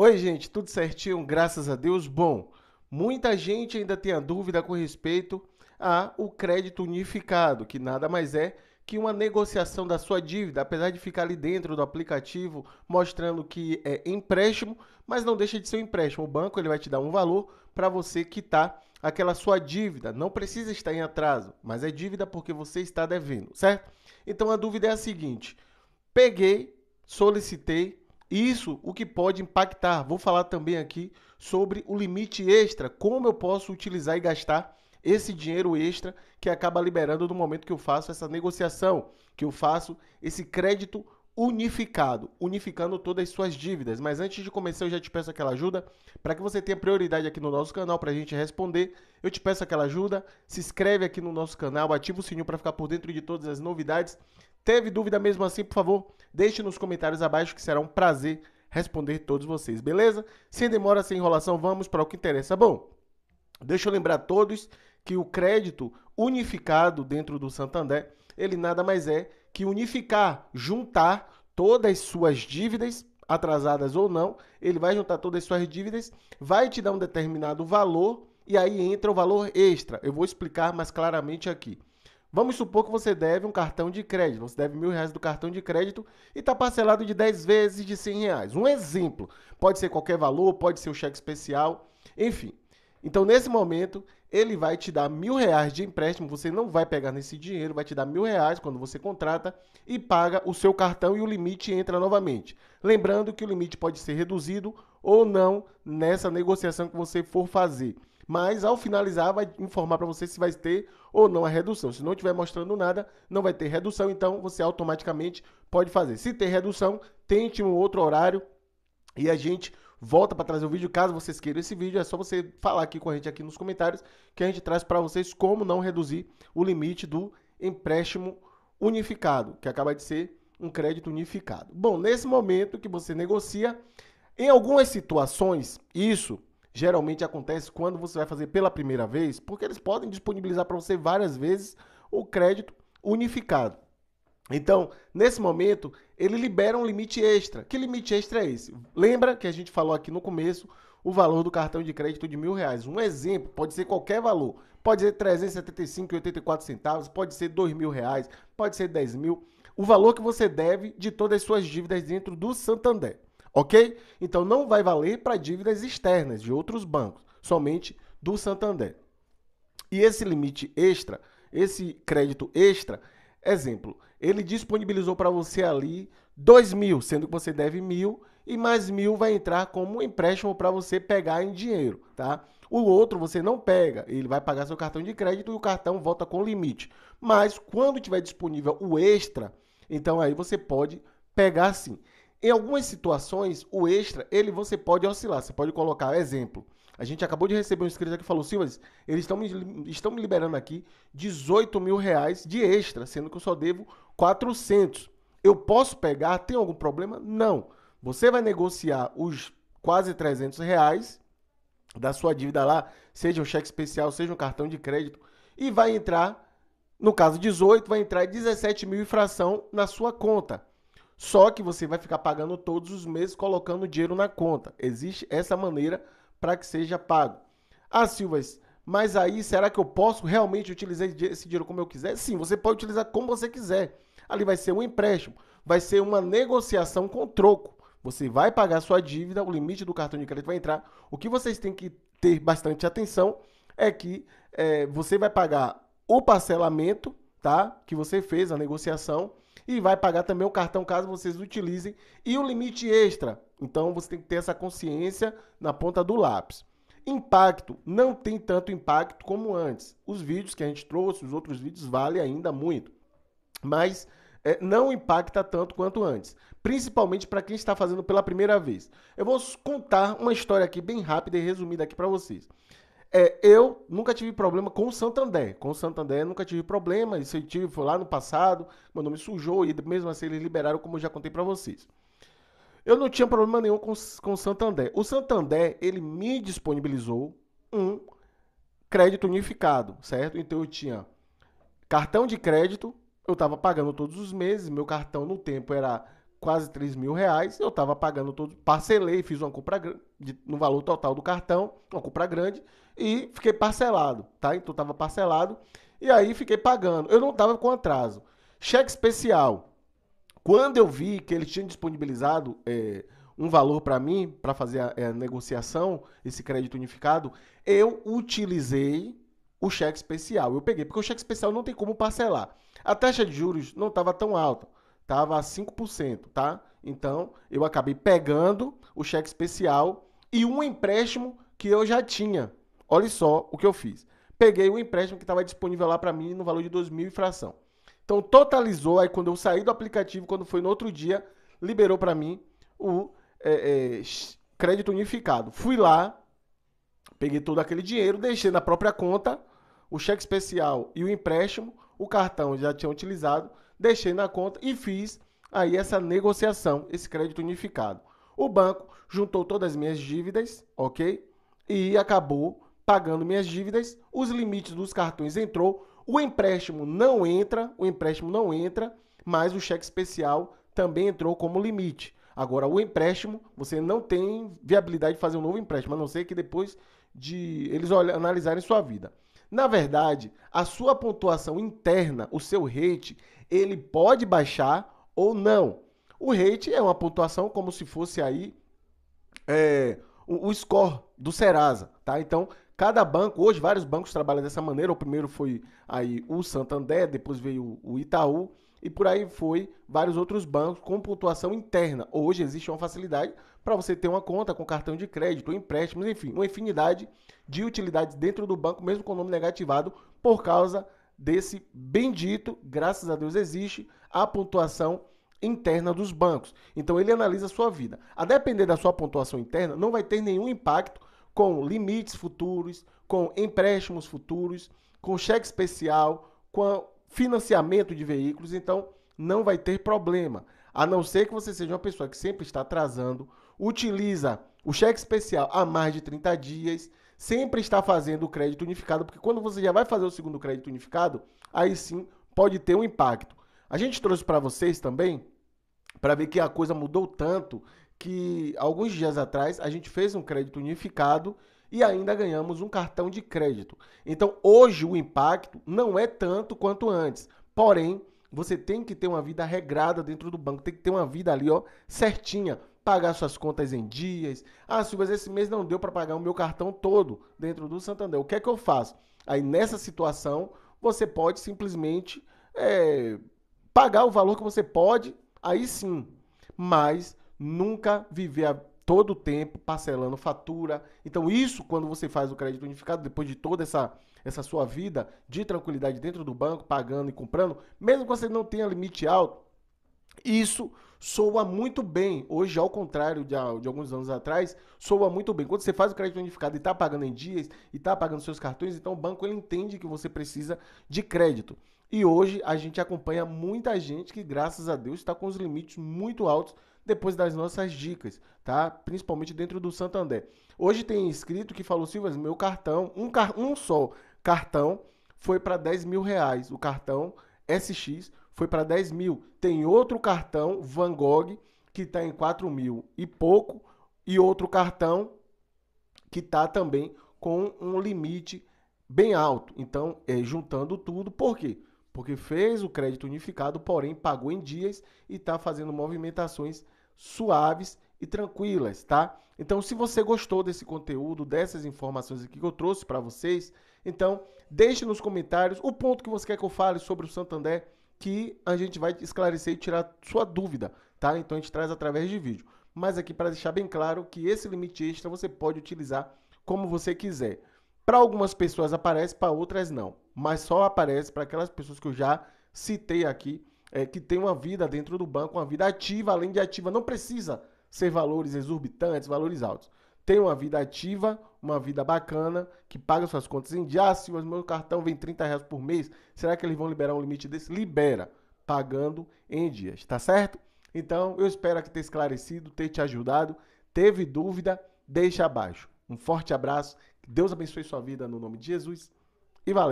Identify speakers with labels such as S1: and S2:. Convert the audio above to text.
S1: Oi, gente, tudo certinho? Graças a Deus. Bom, muita gente ainda tem a dúvida com respeito a o crédito unificado, que nada mais é que uma negociação da sua dívida, apesar de ficar ali dentro do aplicativo mostrando que é empréstimo, mas não deixa de ser um empréstimo. O banco ele vai te dar um valor para você quitar aquela sua dívida. Não precisa estar em atraso, mas é dívida porque você está devendo, certo? Então a dúvida é a seguinte: peguei, solicitei isso o que pode impactar. Vou falar também aqui sobre o limite extra, como eu posso utilizar e gastar esse dinheiro extra que acaba liberando no momento que eu faço essa negociação, que eu faço esse crédito unificado, unificando todas as suas dívidas. Mas antes de começar, eu já te peço aquela ajuda para que você tenha prioridade aqui no nosso canal para a gente responder. Eu te peço aquela ajuda, se inscreve aqui no nosso canal, ativa o sininho para ficar por dentro de todas as novidades. Teve dúvida mesmo assim, por favor, deixe nos comentários abaixo que será um prazer responder todos vocês, beleza? Sem demora, sem enrolação, vamos para o que interessa. Bom, deixa eu lembrar a todos que o crédito unificado dentro do Santander, ele nada mais é que unificar, juntar todas as suas dívidas, atrasadas ou não, ele vai juntar todas as suas dívidas, vai te dar um determinado valor e aí entra o valor extra. Eu vou explicar mais claramente aqui. Vamos supor que você deve um cartão de crédito, você deve mil reais do cartão de crédito e está parcelado de 10 vezes de 100 reais. Um exemplo, pode ser qualquer valor, pode ser um cheque especial, enfim. Então, nesse momento, ele vai te dar mil reais de empréstimo, você não vai pegar nesse dinheiro, vai te dar mil reais quando você contrata e paga o seu cartão e o limite entra novamente. Lembrando que o limite pode ser reduzido ou não nessa negociação que você for fazer. Mas ao finalizar, vai informar para você se vai ter ou não a redução. Se não estiver mostrando nada, não vai ter redução. Então você automaticamente pode fazer. Se tem redução, tente um outro horário e a gente volta para trazer o vídeo. Caso vocês queiram esse vídeo, é só você falar aqui com a gente aqui nos comentários que a gente traz para vocês como não reduzir o limite do empréstimo unificado, que acaba de ser um crédito unificado. Bom, nesse momento que você negocia, em algumas situações, isso geralmente acontece quando você vai fazer pela primeira vez, porque eles podem disponibilizar para você várias vezes o crédito unificado. Então, nesse momento, ele libera um limite extra. Que limite extra é esse? Lembra que a gente falou aqui no começo o valor do cartão de crédito de mil reais. Um exemplo, pode ser qualquer valor. Pode ser 375,84 centavos, pode ser dois mil reais, pode ser 10 mil. O valor que você deve de todas as suas dívidas dentro do Santander ok? Então não vai valer para dívidas externas de outros bancos, somente do Santander. E esse limite extra, esse crédito extra, exemplo, ele disponibilizou para você ali dois mil, sendo que você deve mil e mais mil vai entrar como um empréstimo para você pegar em dinheiro, tá? O outro você não pega, ele vai pagar seu cartão de crédito e o cartão volta com limite. Mas quando tiver disponível o extra, então aí você pode pegar sim. Em algumas situações, o extra, ele você pode oscilar. Você pode colocar, exemplo, a gente acabou de receber um inscrito que falou, Silvas, eles estão me, estão me liberando aqui 18 mil reais de extra, sendo que eu só devo 400. Eu posso pegar? Tem algum problema? Não. Você vai negociar os quase 300 reais da sua dívida lá, seja um cheque especial, seja um cartão de crédito, e vai entrar, no caso 18, vai entrar 17 mil e fração na sua conta. Só que você vai ficar pagando todos os meses colocando dinheiro na conta. Existe essa maneira para que seja pago. Ah, Silvas, mas aí será que eu posso realmente utilizar esse dinheiro como eu quiser? Sim, você pode utilizar como você quiser. Ali vai ser um empréstimo, vai ser uma negociação com troco. Você vai pagar sua dívida, o limite do cartão de crédito vai entrar. O que vocês têm que ter bastante atenção é que é, você vai pagar o parcelamento, tá? Que você fez a negociação e vai pagar também o cartão caso vocês utilizem e o limite extra. Então você tem que ter essa consciência na ponta do lápis. Impacto não tem tanto impacto como antes. Os vídeos que a gente trouxe, os outros vídeos vale ainda muito, mas é, não impacta tanto quanto antes, principalmente para quem está fazendo pela primeira vez. Eu vou contar uma história aqui bem rápida e resumida aqui para vocês. É, eu nunca tive problema com o Santander. Com o Santander nunca tive problema. Isso eu tive, foi lá no passado, meu nome sujou e mesmo assim eles liberaram, como eu já contei para vocês. Eu não tinha problema nenhum com, com o Santander. O Santander, ele me disponibilizou um crédito unificado, certo? Então eu tinha cartão de crédito, eu estava pagando todos os meses, meu cartão no tempo era quase 3 mil reais, eu estava pagando todo, parcelei, fiz uma compra no valor total do cartão, uma compra grande, e fiquei parcelado, tá? Então tava parcelado e aí fiquei pagando. Eu não tava com atraso. Cheque especial. Quando eu vi que eles tinham disponibilizado é, um valor para mim, para fazer a, é, a negociação, esse crédito unificado, eu utilizei o cheque especial. Eu peguei, porque o cheque especial não tem como parcelar. A taxa de juros não estava tão alta, estava a 5%, tá? Então, eu acabei pegando o cheque especial e um empréstimo que eu já tinha, Olha só o que eu fiz. Peguei o empréstimo que estava disponível lá para mim no valor de 2 mil e fração. Então totalizou, aí quando eu saí do aplicativo, quando foi no outro dia, liberou para mim o é, é, crédito unificado. Fui lá, peguei todo aquele dinheiro, deixei na própria conta o cheque especial e o empréstimo, o cartão já tinha utilizado, deixei na conta e fiz aí essa negociação, esse crédito unificado. O banco juntou todas as minhas dívidas, ok? E acabou pagando minhas dívidas, os limites dos cartões entrou, o empréstimo não entra, o empréstimo não entra, mas o cheque especial também entrou como limite. Agora, o empréstimo, você não tem viabilidade de fazer um novo empréstimo, a não ser que depois de eles analisarem sua vida. Na verdade, a sua pontuação interna, o seu rate, ele pode baixar ou não. O rate é uma pontuação como se fosse aí é, o, o score do Serasa, tá? Então, cada banco, hoje vários bancos trabalham dessa maneira. O primeiro foi aí o Santander, depois veio o Itaú e por aí foi vários outros bancos com pontuação interna. Hoje existe uma facilidade para você ter uma conta com cartão de crédito, empréstimos, enfim, uma infinidade de utilidades dentro do banco, mesmo com o nome negativado, por causa desse bendito, graças a Deus existe, a pontuação interna dos bancos. Então ele analisa a sua vida. A depender da sua pontuação interna, não vai ter nenhum impacto com limites futuros, com empréstimos futuros, com cheque especial, com financiamento de veículos. Então não vai ter problema. A não ser que você seja uma pessoa que sempre está atrasando, utiliza o cheque especial há mais de 30 dias, sempre está fazendo o crédito unificado, porque quando você já vai fazer o segundo crédito unificado, aí sim pode ter um impacto. A gente trouxe para vocês também para ver que a coisa mudou tanto que alguns dias atrás a gente fez um crédito unificado e ainda ganhamos um cartão de crédito. Então hoje o impacto não é tanto quanto antes. Porém, você tem que ter uma vida regrada dentro do banco, tem que ter uma vida ali, ó, certinha, pagar suas contas em dias. Ah, Silvas, esse mês não deu para pagar o meu cartão todo dentro do Santander. O que é que eu faço? Aí nessa situação, você pode simplesmente é, pagar o valor que você pode aí sim. Mas nunca viver a todo o tempo parcelando fatura. Então, isso, quando você faz o crédito unificado, depois de toda essa, essa sua vida de tranquilidade dentro do banco, pagando e comprando, mesmo que você não tenha limite alto, isso soa muito bem. Hoje, ao contrário de, de, alguns anos atrás, soa muito bem. Quando você faz o crédito unificado e está pagando em dias, e está pagando seus cartões, então o banco ele entende que você precisa de crédito. E hoje a gente acompanha muita gente que, graças a Deus, está com os limites muito altos depois das nossas dicas, tá? Principalmente dentro do Santander. Hoje tem inscrito que falou, Silvas, meu cartão, um, car um só cartão foi para 10 mil reais. O cartão SX foi para 10 mil. Tem outro cartão, Van Gogh, que está em 4 mil e pouco, e outro cartão que está também com um limite bem alto. Então, é, juntando tudo, por quê? Porque fez o crédito unificado, porém pagou em dias e está fazendo movimentações suaves e tranquilas, tá? Então, se você gostou desse conteúdo, dessas informações aqui que eu trouxe para vocês, então, deixe nos comentários o ponto que você quer que eu fale sobre o Santander, que a gente vai esclarecer e tirar sua dúvida, tá? Então a gente traz através de vídeo. Mas aqui para deixar bem claro que esse limite extra você pode utilizar como você quiser. Para algumas pessoas aparece, para outras não. Mas só aparece para aquelas pessoas que eu já citei aqui, é, que tem uma vida dentro do banco, uma vida ativa, além de ativa, não precisa ser valores exorbitantes, valores altos tem uma vida ativa, uma vida bacana, que paga suas contas em dia. Ah, se o meu cartão vem 30 reais por mês, será que eles vão liberar um limite desse? Libera, pagando em dias, tá certo? Então, eu espero que tenha esclarecido, ter te ajudado. Teve dúvida? Deixa abaixo. Um forte abraço, que Deus abençoe sua vida no nome de Jesus e valeu!